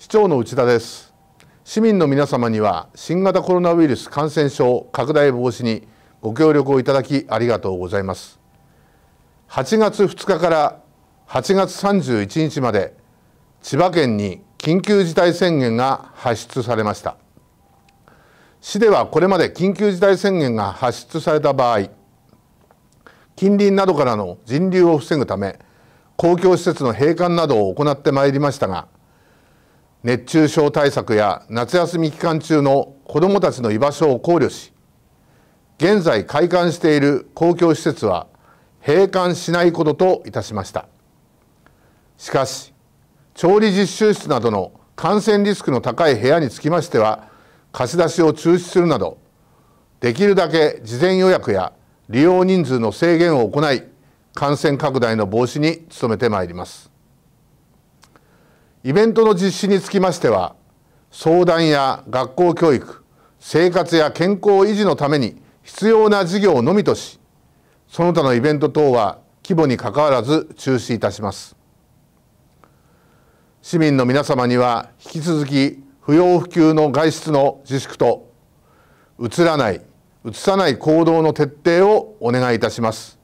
市長の内田です市民の皆様には新型コロナウイルス感染症拡大防止にご協力をいただきありがとうございます8月2日から8月31日まで千葉県に緊急事態宣言が発出されました市ではこれまで緊急事態宣言が発出された場合近隣などからの人流を防ぐため公共施設の閉館などを行ってまいりましたが熱中症対策や夏休み期間中の子どもたちの居場所を考慮し現在開館している公共施設は閉館しないことといたしましたしかし調理実習室などの感染リスクの高い部屋につきましては貸し出しを中止するなどできるだけ事前予約や利用人数の制限を行い感染拡大の防止に努めてまいりますイベントの実施につきましては相談や学校教育生活や健康維持のために必要な事業のみとしその他のイベント等は規模にかかわらず中止いたします市民の皆様には引き続き不要不急の外出の自粛とうつらないうつさない行動の徹底をお願いいたします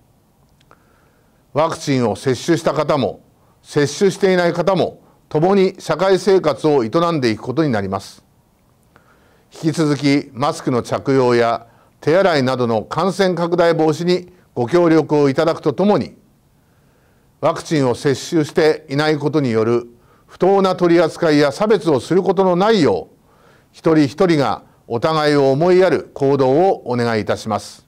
ワクチンを接種した方も接種していない方も共に社会生活を営んでいくことになります引き続きマスクの着用や手洗いなどの感染拡大防止にご協力をいただくとともにワクチンを接種していないことによる不当な取り扱いや差別をすることのないよう一人一人がお互いを思いやる行動をお願いいたします